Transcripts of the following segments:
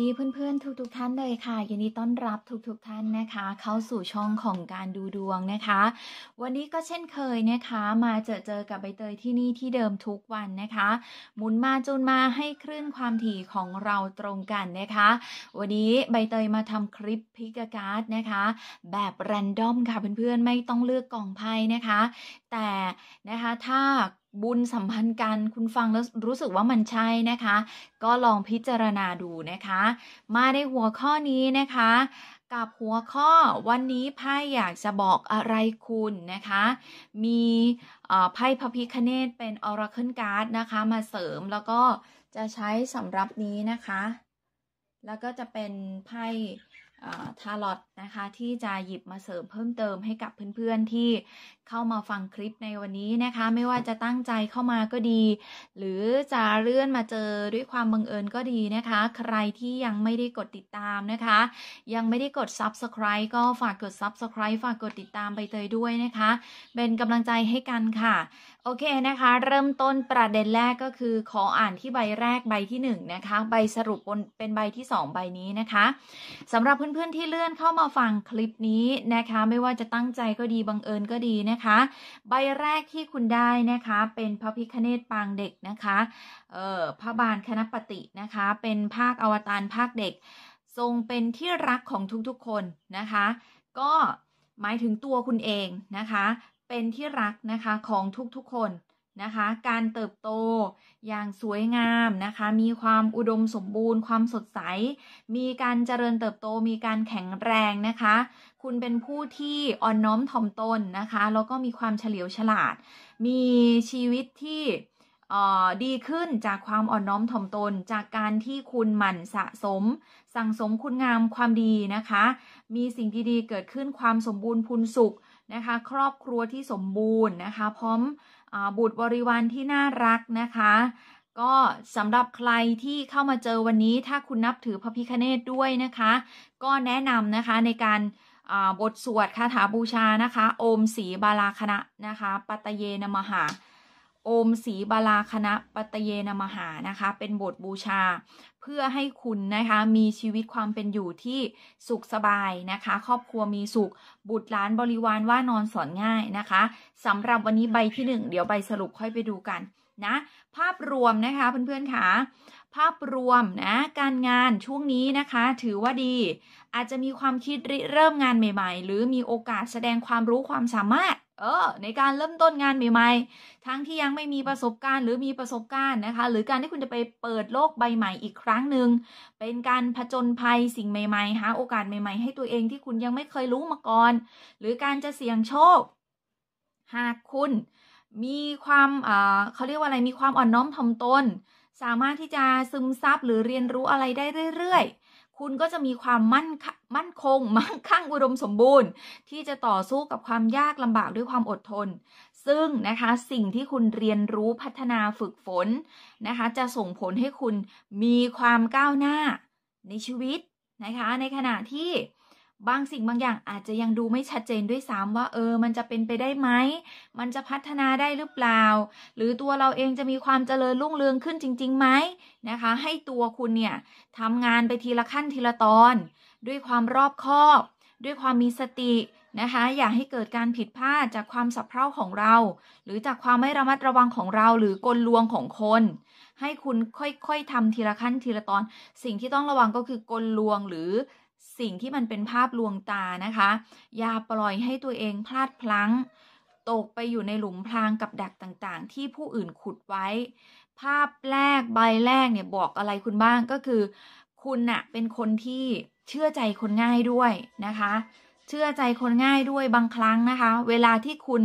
ดีเพื่อนๆทุกๆทท่านเลยค่ะยินดีต้อนรับทุกๆทท่านนะคะ เข้าสู่ช่องของการดูดวงนะคะ วันนี้ก็เช่นเคยนะคะมาเจอเจอกับใบเตยที่นี่ที่เดิมทุกวันนะคะ หมุนมาจูนมาให้คลื่นความถี่ของเราตรงกันนะคะวันนี้ใบเตยมาทำคลิปพิกการ์ดนะคะแบบแรนดอมค่ะเพื่อนๆไม่ต้องเลือกกล่องไพ่นะคะ แต่นะคะถ้าบุญสัมพันธ์กันคุณฟังแล้วรู้สึกว่ามันใช่นะคะ ก็ลองพิจารณาดูนะคะ มาในหัวข้อนี้นะคะ กับหัวข้อวันนี้ไพ่อยากจะบอกอะไรคุณนะคะ มีไพ่พระพิคเนตเป็นออรคเคิลการ์ดนะคะ มาเสริมแล้วก็จะใช้สำหรับนี้นะคะ แล้วก็จะเป็นไพ่ทาร์ลอตนะคะที่จะหยิบมาเสริมเพิ่มเติมให้กับเพื่อนๆที่เข้ามาฟังคลิปในวันนี้นะคะ ไม่ว่าจะตั้งใจเข้ามาก็ดี หรือจะเลื่อนมาเจอด้วยความบังเอิญก็ดีนะคะ ใครที่ยังไม่ได้กดติดตามนะคะ ยังไม่ได้กด Subscribe ก็ฝากกด Subscribe ฝากกดติดตามไปเตยด้วยนะคะ เป็นกำลังใจให้กันค่ะโอเค นะคะเริ่มต้นประเด็นแรกก็คือขออ่านที่ใบแรกใบที่1นนะคะใบสรุปบนเป็นใบที่ 2 ใบนี้นะคะสำหรับเพื่อนๆที่เลื่อนเข้ามาฟังคลิปนี้นะคะไม่ว่าจะตั้งใจก็ดีบังเอิญก็ดีนะคะ ใบแรกที่คุณได้นะคะเป็นพระพิคเนตปางเด็กนะคะเอ่อพระบาลคณปตินะคะเป็นภาคอวตารภาคเด็ก ทรงเป็นที่รักของทุกๆคนนะคะก็หมายถึงตัวคุณเองนะคะเป็นที่รักนะคะ ของทุกๆ คน นะคะ การเติบโตอย่างสวยงามนะคะมีความอุดมสมบูรณ์ ความสดใส มีการเจริญเติบโตมีการแข็งแรงนะคะ คุณเป็นผู้ที่อ่อนน้อมถ่อมตนนะคะ แล้วก็มีความเฉลียวฉลาด มีชีวิตที่ดีขึ้นจากความอ่อนน้อมถ่อมตน จากการที่คุณหมั่นสะสม สั่งสมคุณงามความดีนะคะ มีสิ่งดีๆเกิดขึ้นความสมบูรณ์พูนสุขนะคะครอบครัวที่สมบูรณ์นะคะพร้อมอบุตรบริวารที่น่ารักนะคะ ก็สำหรับใครที่เข้ามาเจอวันนี้ถ้าคุณนับถือพระพิคเนตด้วยนะคะ ก็แนะนำนะคะในการบท สวดคาถาบูชานะคะ โอมสีบาลาคณะนะคะปัตเยนมหา โอม สี บาลาคณะปัตเยนมหานะคะ เป็นบทบูชาพื่อให้คุณนะคะ มีชีวิตความเป็นอยู่ที่สุขสบายนะคะครอบครัวมีสุข บุตรหลานบริวารว่านอนสอนง่ายนะคะสำหรับวันนี้ใบที่1เดี๋ยวใบสรุปค่อยไปดูกันนะภาพรวมนะคะเพื่อนๆค่ะภาพรวมนะการงานช่วงนี้นะคะ ถือว่าดี อาจจะมีความคิดริเริ่มงานใหม่ ๆ หรือมีโอกาสแสดงความรู้ความสามารถเออในการเริ่มต้นงานใหม่ๆ ทั้งที่ยังไม่มีประสบการณ์หรือมีประสบการณ์นะคะหรือการที่คุณจะไปเปิดโลกใบใหม่อีกครั้งหนึ่งเป็นการผจญภัยสิ่งใหม่ๆหาโอกาสใหม่ๆ ให้ตัวเองที่คุณยังไม่เคยรู้มาก่อน หรือการจะเสี่ยงโชค หากคุณ มีความเอ่อเขาเรียกว่าอะไรมีความอ่อนน้อมถ่อมตนสามารถที่จะซึมซับหรือเรียนรู้อะไรได้เรื่อยๆคุณก็จะมีความมั่นมั่นคง มั่งคั่งอุดมสมบูรณ์ ที่จะต่อสู้กับความยากลำบากด้วยความอดทน ซึ่งนะคะสิ่งที่คุณเรียนรู้พัฒนาฝึกฝนนะคะ จะส่งผลให้คุณมีความก้าวหน้าในชีวิตนะคะ ในขณะที่บางสิ่งบางอย่างอาจจะยังดูไม่ชัดเจนด้วยซ้ำว่าเออ มันจะเป็นไปได้ไหม มันจะพัฒนาได้หรือเปล่า หรือตัวเราเองจะมีความเจริญรุ่งเรืองขึ้นจริงๆไหมนะคะ ให้ตัวคุณเนี่ยทำงานไปทีละขั้นทีละตอน ด้วยความรอบคอบ ด้วยความมีสตินะคะ อย่าให้เกิดการผิดพลาดจากความสับเพร่าของเรา หรือจากความไม่ระมัดระวังของเราหรือกลลวงของคน ให้คุณค่อยๆทำทีละขั้นทีละตอน สิ่งที่ต้องระวังก็คือกลลวงหรือสิ่งที่มันเป็นภาพลวงตานะคะ อย่าปล่อยให้ตัวเองพลาดพลั้งตกไปอยู่ในหลุมพรางกับดักต่างๆ ที่ผู้อื่นขุดไว้ ภาพแรกใบแรก เนี่ย บอกอะไรคุณบ้างก็คือ คุณน่ะเป็นคนที่เชื่อใจคนง่ายด้วยนะคะ เชื่อใจคนง่ายด้วยบางครั้งนะคะ เวลาที่คุณ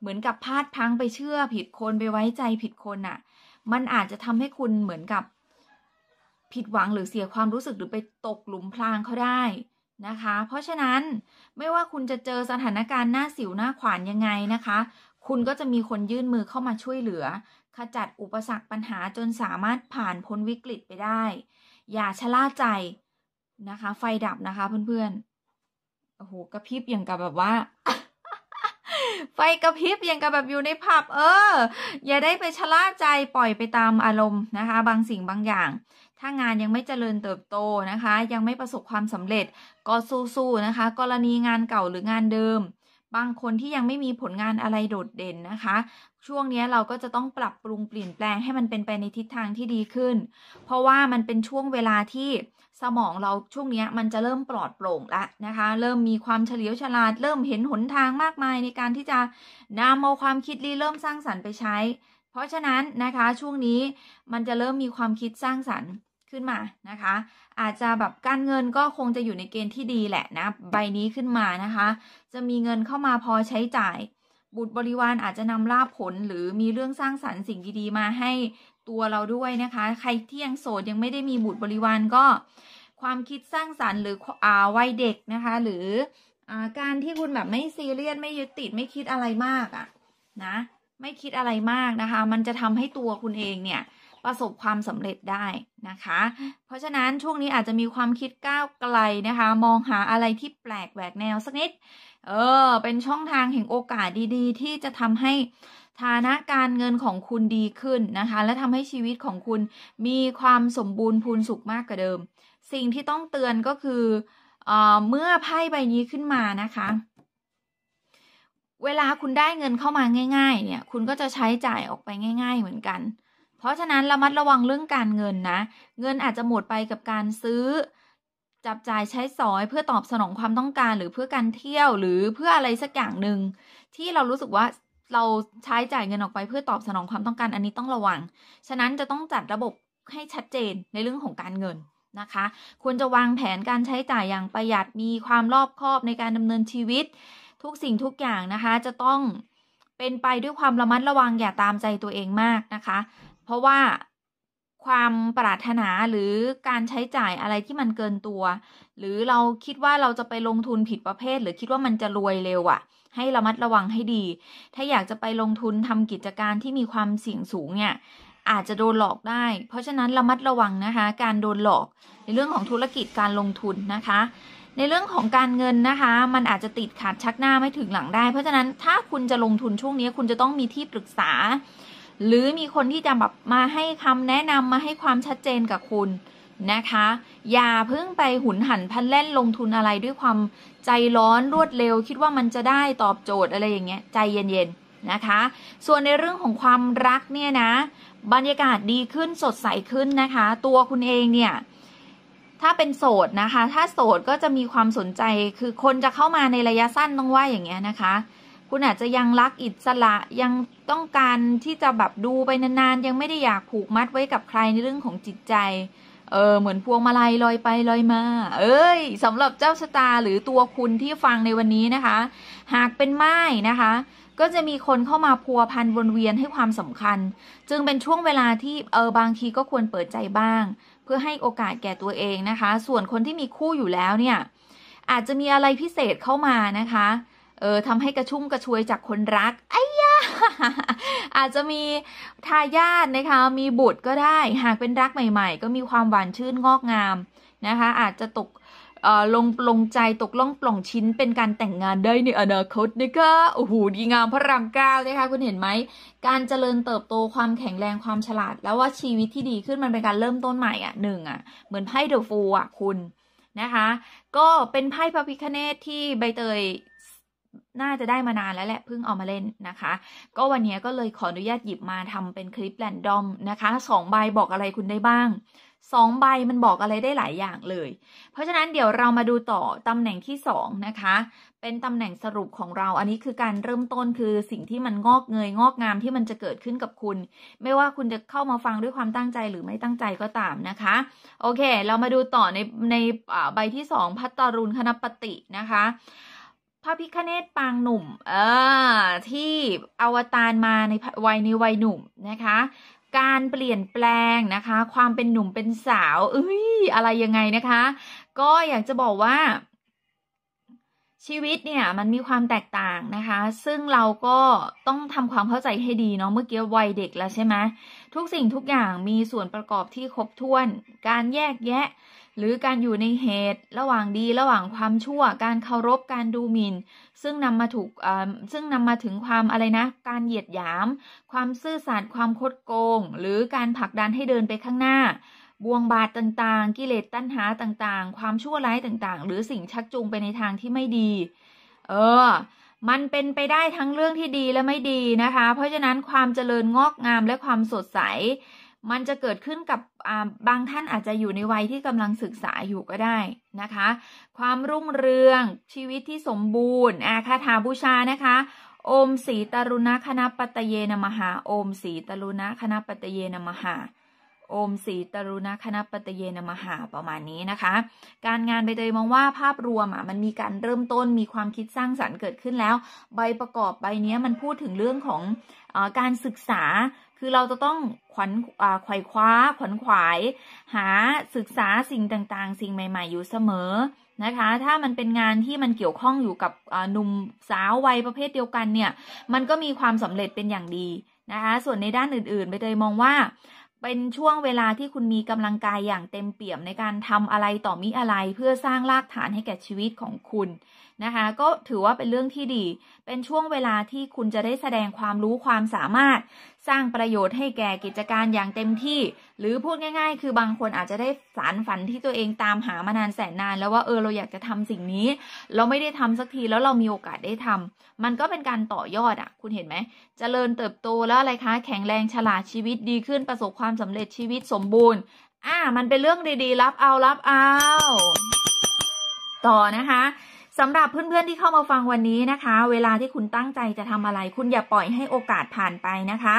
เหมือนกับพลาดพังไปเชื่อผิดคนไปไว้ใจผิดคนน่ะมันอาจจะทำให้คุณเหมือนกับผิดหวังหรือเสียความรู้สึกหรือไปตกหลุมพรางเขาได้นะคะ เพราะฉะนั้นไม่ว่าคุณจะเจอสถานการณ์หน้าสิวหน้าขวานยังไงนะคะ คุณก็จะมีคนยื่นมือเข้ามาช่วยเหลือ ขจัดอุปสรรคปัญหาจนสามารถผ่านพ้นวิกฤตไปได้ อย่าชะล่าใจนะคะ ไฟดับนะคะเพื่อนๆโอ้โห กระพริบอย่างกับแบบว่า ไฟกระพริบอย่างกับแบบอยู่ในผับเออ อย่าได้ไปชะล่าใจปล่อยไปตามอารมณ์นะคะ บางสิ่งบางอย่างถ้างานยังไม่เจริญเติบโตนะคะ ยังไม่ประสบความสำเร็จ ก็สู้ๆนะคะ กรณีงานเก่าหรืองานเดิม บางคนที่ยังไม่มีผลงานอะไรโดดเด่นนะคะ ช่วงนี้เราก็จะต้องปรับปรุงเปลี่ยนแปลงให้มันเป็นไปในทิศทางที่ดีขึ้น เพราะว่ามันเป็นช่วงเวลาที่สมองเราช่วงนี้มันจะเริ่มปลอดโปร่งแล้วนะคะ เริ่มมีความเฉลียวฉลาด เริ่มเห็นหนทางมากมายในการที่จะนำเอาความคิดรีเริ่มสร้างสรรค์ไปใช้ เพราะฉะนั้นนะคะช่วงนี้มันจะเริ่มมีความคิดสร้างสรรค์ขึ้นมานะคะอาจจะแบบการเงินก็คงจะอยู่ในเกณฑ์ที่ดีแหละนะ ใบนี้ขึ้นมานะคะ จะมีเงินเข้ามาพอใช้จ่าย บุตรบริวารอาจจะนำลาบผลหรือมีเรื่องสร้างสรรค์สิ่งดีๆมาให้ตัวเราด้วยนะคะ ใครที่ยังโสดยังไม่ได้มีบุตรบริวารก็ความคิดสร้างสรรค์หรืออ่าวัยเด็กนะคะหรืออการที่คุณแบบไม่ซีเรียสไม่ยึดติดไม่คิดอะไรมากอะนะไม่คิดอะไรมากนะคะ มันจะทำให้ตัวคุณเองเนี่ยประสบความสำเร็จได้นะคะ เพราะฉะนั้นช่วงนี้อาจจะมีความคิดก้าวไกลนะคะ มองหาอะไรที่แปลกแหวกแนวสักนิด เออ เป็นช่องทางแห่งโอกาสดีๆ ที่จะทำให้ฐานะการเงินของคุณดีขึ้นนะคะ และทำให้ชีวิตของคุณมีความสมบูรณ์พูนสุขมากกว่าเดิม สิ่งที่ต้องเตือนก็คือ เออเมื่อไพ่ใบนี้ขึ้นมานะคะ เวลาคุณได้เงินเข้ามาง่ายๆเนี่ย คุณก็จะใช้จ่ายออกไปง่าย ๆเหมือนกันเพราะฉะนั้นระมัดระวังเรื่องการเงินนะ เงินอาจจะหมดไปกับการซื้อ จับจ่ายใช้สอย เพื่อตอบสนองความต้องการ หรือเพื่อการเที่ยวหรือเพื่ออะไรสักอย่างหนึ่งที่เรารู้สึกว่าเราใช้จ่ายเงินออกไปเพื่อตอบสนองความต้องการ อันนี้ต้องระวัง ฉะนั้นจะต้องจัดระบบให้ชัดเจนในเรื่องของการเงินนะคะ ควรจะวางแผนการใช้จ่ายอย่างประหยัด มีความรอบคอบในการดำเนินชีวิต ทุกสิ่งทุกอย่างนะคะ จะต้องเป็นไปด้วยความระมัดระวังอย่าตามใจตัวเองมากนะคะเพราะว่าความปรารถนาหรือการใช้จ่ายอะไรที่มันเกินตัว หรือเราคิดว่าเราจะไปลงทุนผิดประเภท หรือคิดว่ามันจะรวยเร็วอะ่ะให้ระมัดระวังให้ดี ถ้าอยากจะไปลงทุนทำกิจการที่มีความเสี่ยงสูงเนี่ยอาจจะโดนหลอกได้ เพราะฉะนั้นระมัดระวังนะคะ การโดนหลอก ในเรื่องของธุรกิจการลงทุนนะคะ ในเรื่องของการเงินนะคะ มันอาจจะติดขาดชักหน้า ไม่ ถึงหลังได้ เพราะฉะนั้นถ้าคุณจะลงทุนช่วง นี้คุณจะต้องมีที่ปรึกษาหรือมีคนที่จะแบบมาให้คำแนะนำมาให้ความชัดเจนกับคุณนะคะ อย่าเพิ่งไปหุนหันพันแล่นลงทุนอะไรด้วยความใจร้อนรวดเร็ว คิดว่ามันจะได้ตอบโจทย์อะไรอย่างเงี้ยใจเย็นๆนะคะ ส่วนในเรื่องของความรักเนี่ยนะ บรรยากาศดีขึ้นสดใสขึ้นนะคะ ตัวคุณเองเนี่ยถ้าเป็นโสดนะคะ ถ้าโสดก็จะมีความสนใจคือคนจะเข้ามาในระยะสั้นต้องว่าอย่างเงี้ยนะคะคุณอาจจะยังรักอิสระยังต้องการที่จะแบบดูไปนานๆ ยังไม่ได้อยากผูกมัดไว้กับใครในเรื่องของจิตใจ เออเหมือนพวงมาลัยลอยไปลอยมา เอ้ยสำหรับเจ้าชะตาหรือตัวคุณที่ฟังในวันนี้นะคะ หากเป็นไม้นะคะ ก็จะมีคนเข้ามาพัวพันวนเวียนให้ความสำคัญ จึงเป็นช่วงเวลาที่เออบางทีก็ควรเปิดใจบ้าง เพื่อให้โอกาสแก่ตัวเองนะคะ ส่วนคนที่มีคู่อยู่แล้วเนี่ย อาจจะมีอะไรพิเศษเข้ามานะคะเออทำให้กระชุ่มกระชวยจากคนรักไอ้ยาอาจจะมีทายาทนะคะ มีบุตรก็ได้ หากเป็นรักใหม่ๆ ก็มีความหวานชื่นงอกงามนะคะ อาจจะตกลงปลงใจ ตกล่องปล่องชิ้นเป็นการแต่งงานได้ในอนาคตนะคะโอ้โห ดีงามพระรามเก้านะคะคุณเห็นไหม การเจริญเติบโตความแข็งแรงความฉลาด แล้วว่าชีวิตที่ดีขึ้นมันเป็นการเริ่มต้นใหม่อ่ะหนึ่งอ่ะ เหมือนไพ่เดอะฟูอ่ะคุณนะคะ ก็เป็นไพ่พระพิคเนตที่ใบเตยน่าจะได้มานานแล้วแหละเพิ่งเอามาเล่นนะคะ ก็วันนี้ก็เลยขออนุญาตหยิบมาทำเป็นคลิปแรนดอมนะคะสองใบบอกอะไรคุณได้บ้างสองใบมันบอกอะไรได้หลายอย่างเลย เพราะฉะนั้นเดี๋ยวเรามาดูต่อตำแหน่งที่สองนะคะ เป็นตำแหน่งสรุปของเราอันนี้คือการเริ่มต้นคือสิ่งที่มันงอกเงยงอกงามที่มันจะเกิดขึ้นกับคุณ ไม่ว่าคุณจะเข้ามาฟังด้วยความตั้งใจหรือไม่ตั้งใจก็ตามนะคะ โอเค เรามาดูต่อในในใบที่สองพัตตารุณคณปตินะคะพระพิคเนตปางหนุ่ม เออ ที่อวตารมาในวัยในวัยหนุ่มนะคะ การเปลี่ยนแปลงนะคะ ความเป็นหนุ่มเป็นสาวเอ้ยอะไรยังไงนะคะ ก็อยากจะบอกว่าชีวิตเนี่ยมันมีความแตกต่างนะคะ ซึ่งเราก็ต้องทำความเข้าใจให้ดีเนาะ เมื่อกี้วัยเด็กแล้วใช่ไหมทุกสิ่งทุกอย่างมีส่วนประกอบที่ครบถ้วน การแยกแยะ หรือการอยู่ในเหตุ ระหว่างดีระหว่างความชั่ว การเคารพการดูหมิน่นซึ่งนำมาถูกซึ่งนำมาถึงความอะไรนะ การเหยียดหยาม ความซื่อสัตย์ความคดโกง หรือการผลักดันให้เดินไปข้างหน้าบ่วงบาตต่าง ๆ กิเลสตัณหาต่างๆ ความชั่วร้ายต่างๆ หรือสิ่งชักจูงไปในทางที่ไม่ดี เออ มันเป็นไปได้ทั้งเรื่องที่ดีและไม่ดีนะคะ เพราะฉะนั้นความเจริญงอกงามและความสดใส มันจะเกิดขึ้นกับบางท่านอาจจะอยู่ในวัยที่กำลังศึกษาอยู่ก็ได้นะคะ ความรุ่งเรืองชีวิตที่สมบูรณ์ อาคาถาบูชานะคะโอมสีตรุณคณะปัตเยนมหาโอมสีตรุณคณะปัตเยนมหาาโอมศรีตรุณคณะปตเยนมหาประมาณนี้นะคะ การงานใบเตยมองว่าภาพรวมอ่ะมันมีการเริ่มต้นมีความคิดสร้างสารรค์เกิดขึ้นแล้ว ใบประกอบใบนี้มันพูดถึงเรื่องของอการศึกษาคือเราจะต้องขวัญไขวยคว้าขวัญขวายหาศึกษาสิ่งต่าง ๆ สิ่งใหม่ๆอยู่เสมอนะคะถ้ามันเป็นงานที่มันเกี่ยวข้องอยู่กับหนุ่มสาววัยประเภทเดียวกันเนี่ยมันก็มีความสำเร็จเป็นอย่างดีนะคะส่วนในด้านอื่นๆใบเตยมองว่าเป็นช่วงเวลาที่คุณมีกำลังกายอย่างเต็มเปี่ยมในการทำอะไรต่อมิอะไรเพื่อสร้างรากฐานให้แก่ชีวิตของคุณนะคะก็ถือว่าเป็นเรื่องที่ดี เป็นช่วงเวลาที่คุณจะได้แสดงความรู้ความสามารถ สร้างประโยชน์ให้แก่กิจการอย่างเต็มที่ หรือพูดง่ายๆ คือบางคนอาจจะได้สารฝันที่ตัวเองตามหามานานแสนนาน แล้วว่าเออเราอยากจะทำสิ่งนี้ เราไม่ได้ทำสักทีแล้วเรามีโอกาสได้ทำ มันก็เป็นการต่อยอดอะ่ะ คุณเห็นไหมจเจริญเติบโตแล้วอะไรคะแข็งแรงฉลาดชีวิตดีขึ้นประสบความสำเร็จชีวิตสมบูรณ์อ่ามันเป็นเรื่องดีๆ รับเอารับเอา ต่อนะคะสำหรับเพื่อนๆที่เข้ามาฟังวันนี้นะคะ เวลาที่คุณตั้งใจจะทำอะไร คุณอย่าปล่อยให้โอกาสผ่านไปนะคะ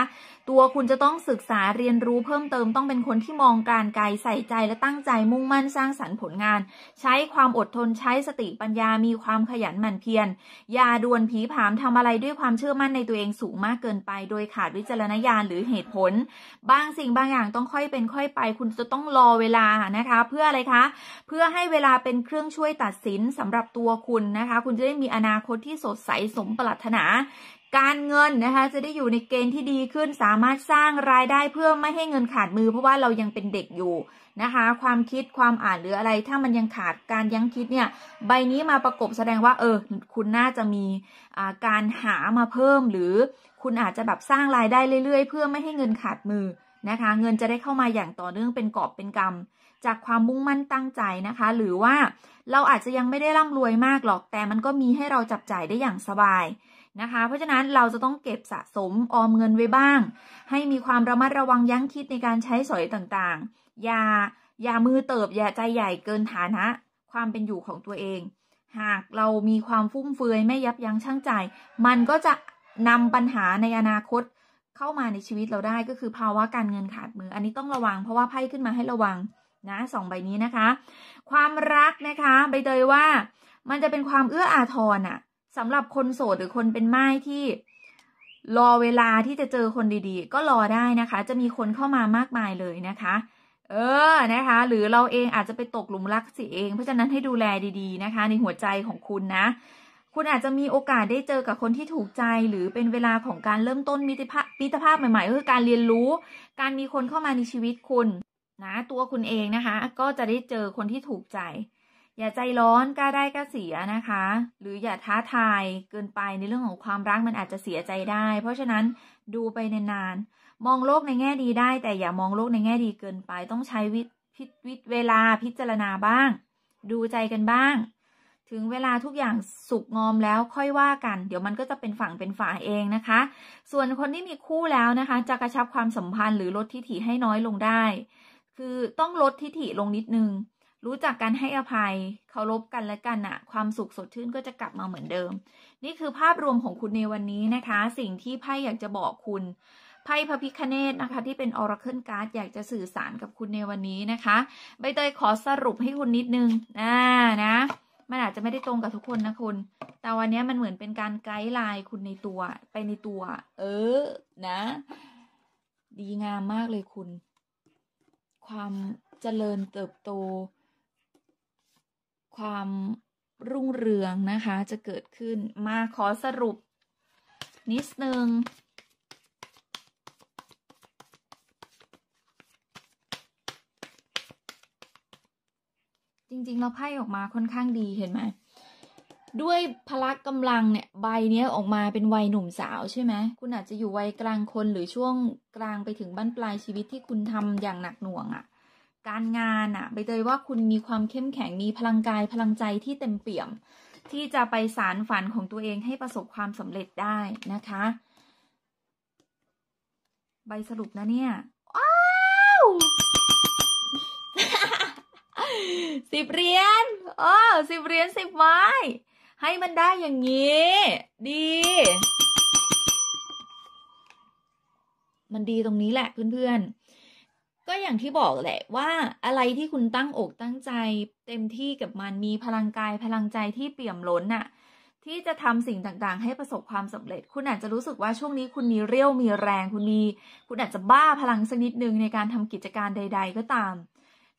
ตัวคุณจะต้องศึกษาเรียนรู้เพิ่มเติมต้องเป็นคนที่มองการไกลใส่ใจและตั้งใจมุ่งมั่นสร้างสรรค์ผลงาน ใช้ความอดทนใช้สติปัญญามีความขยันหมั่นเพียรอย่าดวนผีผามทำอะไรด้วยความเชื่อมั่นในตัวเองสูงมากเกินไป โดยขาดวิจารณญาณหรือเหตุผลบางสิ่งบางอย่างต้องค่อยเป็นค่อยไป คุณจะต้องรอเวลานะคะเพื่ออะไรคะ เพื่อให้เวลาเป็นเครื่องช่วยตัดสินสำหรับตัวคุณนะคะคุณจะได้มีอนาคตที่สดใสสมปรารถนาการเงินนะคะจะได้อยู่ในเกณฑ์ที่ดีขึ้นสามารถสร้างรายได้เพื่อไม่ให้เงินขาดมือ เพราะว่าเรายังเป็นเด็กอยู่นะคะ ความคิดความอ่านหรืออะไรถ้ามันยังขาดการยังคิดเนี่ยใบนี้มาประกบแสดงว่า เออคุณน่าจะมีะการหามาเพิ่ม หรือคุณอาจจะแบบสร้างรายได้เรื่อยๆเพื่อไม่ให้เงินขาดมือนะคะ เงินจะได้เข้ามาอย่างต่อเนื่อง เป็นกอบเป็นกำจากความมุ่งมั่นตั้งใจนะคะ หรือว่าเราอาจจะยังไม่ได้ร่ำรวยมากหรอกแต่มันก็มีให้เราจับจ่ายได้อย่างสบายนะคะเพราะฉะนั้นเราจะต้องเก็บสะสมออมเงินไว้บ้าง ให้มีความระมัดระวังยั้งคิดในการใช้สอยต่างๆ อย่าอย่ามือเติบอย่าใจใหญ่เกินฐานะ ความเป็นอยู่ของตัวเอง หากเรามีความฟุ่มเฟือยไม่ยับยั้งชั่งใจ มันก็จะนำปัญหาในอนาคตเข้ามาในชีวิตเราได้ก็คือภาวะการเงินขาดมืออันนี้ต้องระวัง เพราะว่าไพ่ขึ้นมาให้ระวังนะสองใบนี้นะคะ ความรักนะคะ ใบเตยว่า มันจะเป็นความเอื้ออาทรอ่ะสำหรับคนโสดหรือคนเป็นไม้ที่ รอเวลาที่จะเจอคนดี ๆ ก็รอได้นะคะ จะมีคนเข้ามามากมายเลยนะคะ เออนะคะ หรือเราเองอาจจะไปตกหลุมรักสิเอง เพราะฉะนั้นให้ดูแลดี ๆ นะคะ ในหัวใจของคุณนะ คุณอาจจะมีโอกาสได้เจอกับคนที่ถูกใจ หรือเป็นเวลาของการเริ่มต้นมิตรภาพมิตรภาพใหม่ๆก็คือการเรียนรู้ การมีคนเข้ามาในชีวิตคุณนะตัวคุณเองนะคะ ก็จะได้เจอคนที่ถูกใจอย่าใจร้อนกล้าได้กล้าเสียนะคะ หรืออย่าท้าทายเกินไปในเรื่องของความรักมันอาจจะเสียใจได้ เพราะฉะนั้นดูไปนานๆมองโลกในแง่ดีได้ แต่อย่ามองโลกในแง่ดีเกินไป ต้องใช้วิพิวิเวลาพิจารณาบ้าง ดูใจกันบ้าง ถึงเวลาทุกอย่างสุกงอมแล้วค่อยว่ากัน เดี๋ยวมันก็จะเป็นฝั่งเป็นฝาเองนะคะ ส่วนคนที่มีคู่แล้วนะคะ จะกระชับความสัมพันธ์หรือลดทิฐิให้น้อยลงได้ คือต้องลดทิฐิลงนิดนึงรู้จักการให้อภัย เคารพกันและกันอะความสุขสดชื่นก็จะกลับมาเหมือนเดิม นี่คือภาพรวมของคุณในวันนี้นะคะ สิ่งที่ไพ่อยากจะบอกคุณ ไพ่พระพิคเนตนะคะ ที่เป็นออร์เคิลการ์ดอยากจะสื่อสารกับคุณในวันนี้นะคะใบเตยขอสรุปให้คุณนิดนึงนะนะมันอาจจะไม่ได้ตรงกับทุกคนนะคุณ แต่วันนี้มันเหมือนเป็นการไกด์ไลน์คุณในตัว ไปในตัว เออ นะ ดีงามมากเลยคุณ ความเจริญเติบโตความรุ่งเรืองนะคะจะเกิดขึ้นมาขอสรุป นิดนึงจริงๆเราไพ่ออกมาค่อนข้างดีเห็นไหม ด้วยพลักกำลังเนี่ย ใบเนี้ยออกมาเป็นวัยหนุ่มสาวใช่ไหม คุณอาจจะอยู่วัยกลางคนหรือช่วงกลางไปถึงบั้นปลายชีวิตที่คุณทำอย่างหนักหน่วงอะ่ะการงานอะใบเตยว่าคุณมีความเข้มแข็งมีพลังกายพลังใจที่เต็มเปี่ยม ที่จะไปสารฝันของตัวเองให้ประสบความสำเร็จได้นะคะ ใบสรุปนะเนี่ยว้าวสิบเหรียญเออสิบเหรียญสิบไม้ให้มันได้อย่างนี้ ดี มันดีตรงนี้แหละเพื่อนก็อย่างที่บอกแหละว่าอะไรที่คุณตั้งอกตั้งใจ เต็มที่กับมันมีพลังกายพลังใจที่เปี่ยมล้นน่ะที่จะทำสิ่งต่างๆ ให้ประสบความสำเร็จ คุณอาจจะรู้สึกว่าช่วงนี้คุณมีเรี่ยวมีแรงคุณมีคุณอาจจะบ้าพลังสักนิดนึงในการทำกิจการใด ๆ ก็ตาม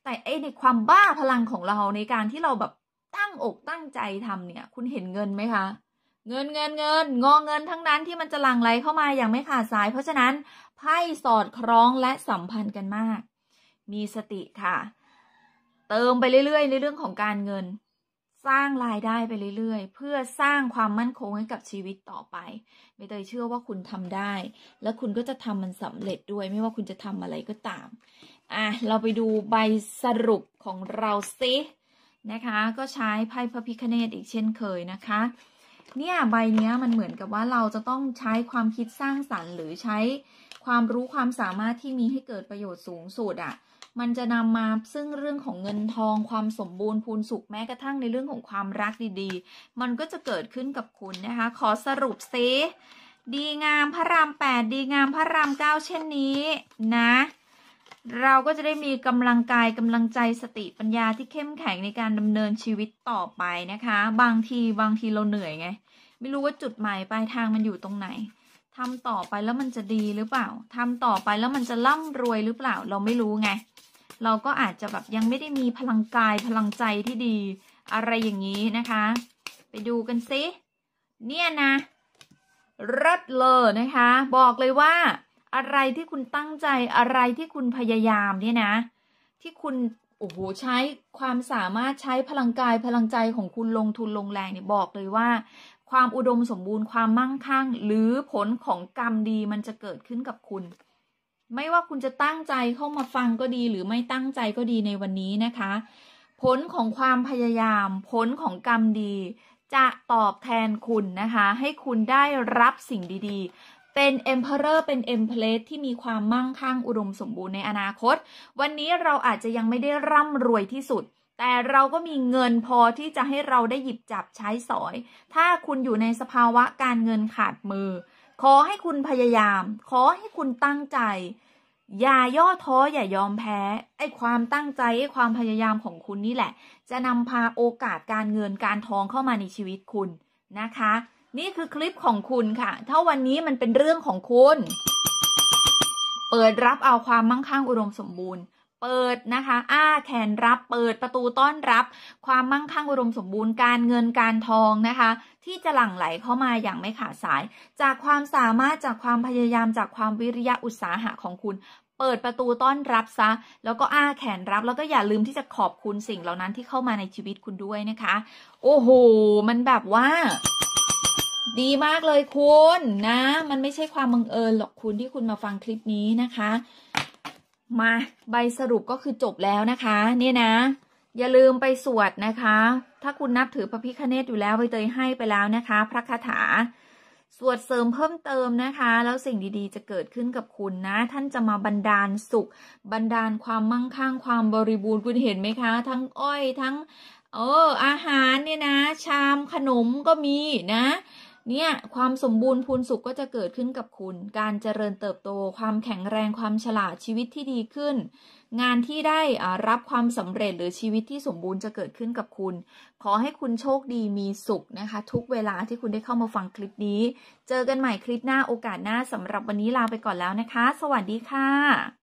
แต่ไอในความบ้าพลังของเราในการที่เราแบบตั้งอกตั้งใจทำเนี่ย คุณเห็นเงินไหมคะเงินเงินเงินงอเงินทั้งนั้นที่มันจะหลั่งไหลเข้ามาอย่างไม่ขาดสาย เพราะฉะนั้นไพ่สอดคล้องและสัมพันธ์กันมาก มีสติค่ะ เติมไปเรื่อยๆในเรื่องของการเงิน สร้างรายได้ไปเรื่อยๆ เพื่อสร้างความมั่นคงให้กับชีวิตต่อไปม่เตยเชื่อว่าคุณทำได้ และคุณก็จะทำมันสำเร็จด้วยไม่ว่าคุณจะทำอะไรก็ตามอ่ะเราไปดูใบสรุปของเราซินะคะ ก็ใช้ไพ่พระพิคเนตอีกเช่นเคยนะคะเนี่ย ใบเนี้ยมันเหมือนกับว่าเราจะต้องใช้ความคิดสร้างสรรค์ หรือใช้ความรู้ความสามารถที่มีให้เกิดประโยชน์สูงสุดอะ่ะ มันจะนำมาซึ่งเรื่องของเงินทองความสมบูรณ์พูนสุขแม้กระทั่งในเรื่องของความรักดี ๆ มันก็จะเกิดขึ้นกับคุณนะคะ ขอสรุปซิดีงามพระรามแปดดีงามพระรามเก้าเช่นนี้ นะเราก็จะได้มีกำลังกายกำลังใจสติปัญญาที่เข้มแข็งในการดำเนินชีวิตต่อไปนะคะ บางที บางทีเราเหนื่อยไง ไม่รู้ว่าจุดหมายปลายทางมันอยู่ตรงไหนทำต่อไปแล้วมันจะดีหรือเปล่าทำต่อไปแล้วมันจะร่ำรวยหรือเปล่าเราไม่รู้ไง เราก็อาจจะแบบยังไม่ได้มีพลังกายพลังใจที่ดีอะไรอย่างนี้นะคะ ไปดูกันซิเนี่ยนะรัดเลยนะคะ บอกเลยว่าอะไรที่คุณตั้งใจอะไรที่คุณพยายามเนี่ยนะ ที่คุณโอ้โหใช้ความสามารถใช้พลังกายพลังใจของคุณลงทุนลงแรงเนี่ยบอกเลยว่า ความอุดมสมบูรณ์ความมั่งคั่ง หรือผลของกรรมดีมันจะเกิดขึ้นกับคุณ ไม่ว่าคุณจะตั้งใจเข้ามาฟังก็ดีหรือไม่ตั้งใจก็ดีในวันนี้นะคะ ผลของความพยายาม ผลของกรรมดี จะตอบแทนคุณนะคะให้คุณได้รับสิ่งดี ๆเป็น emperor เป็น empress ที่มีความมั่งคั่งอุดมสมบูรณ์ในอนาคต วันนี้เราอาจจะยังไม่ได้ร่ำ รวยที่สุด แต่เราก็มีเงินพอที่จะให้เราได้หยิบจับใช้สอย ถ้าคุณอยู่ในสภาวะการเงินขาดมือ ขอให้คุณพยายาม ขอให้คุณตั้งใจ อย่าย่อท้ออย่ายอมแพ้ไอ้ความตั้งใจไอ้ความพยายามของคุณนี่แหละ จะนำพาโอกาสการเงินการทองเข้ามาในชีวิตคุณนะคะนี่คือคลิปของคุณค่ะถ้าวันนี้มันเป็นเรื่องของคุณ เปิดรับเอาความมั่งคั่งอุดมสมบูรณ์ เปิดนะคะ อ้าแขนรับ เปิดประตูต้อนรับ ความมั่งคั่งอุดมสมบูรณ์การเงินการทองนะคะ ที่จะหลั่งไหลเข้ามาอย่างไม่ขาดสาย จากความสามารถจากความพยายามจากความวิริยะอุตสาหะของคุณ เปิดประตูต้อนรับซะ แล้วก็อ้าแขนรับ แล้วก็อย่าลืมที่จะขอบคุณสิ่งเหล่านั้นที่เข้ามาในชีวิตคุณด้วยนะคะ โอ้โห มันแบบว่าดีมากเลยคุณนะ มันไม่ใช่ความบังเอิญหรอก คุณ ที่คุณมาฟังคลิปนี้นะคะ มาใบสรุปก็คือจบแล้วนะคะ เนี่ยนะอย่าลืมไปสวดนะคะ ถ้าคุณนับถือพระพิคเนตอยู่แล้วใบเตยให้ไปแล้วนะคะ พระคาถา สวดเสริมเพิ่มเติมนะคะ แล้วสิ่งดีๆ จะเกิดขึ้นกับคุณนะ ท่านจะมาบันดาลสุขบันดาลความมั่งคั่งความบริบูรณ์คุณเห็นไหมคะทั้งอ้อยทั้งเอออาหารเนี่ยนะชามขนมก็มีนะเนี่ยความสมบูรณ์พูนสุขก็จะเกิดขึ้นกับคุณ การเจริญเติบโต ความแข็งแรงความฉลาด ชีวิตที่ดีขึ้น งานที่ได้รับความสำเร็จหรือชีวิตที่สมบูรณ์จะเกิดขึ้นกับคุณ ขอให้คุณโชคดีมีสุขนะคะทุกเวลาที่คุณได้เข้ามาฟังคลิปนี้ เจอกันใหม่คลิปหน้าโอกาสหน้าสำหรับวันนี้ลาไปก่อนแล้วนะคะ สวัสดีค่ะ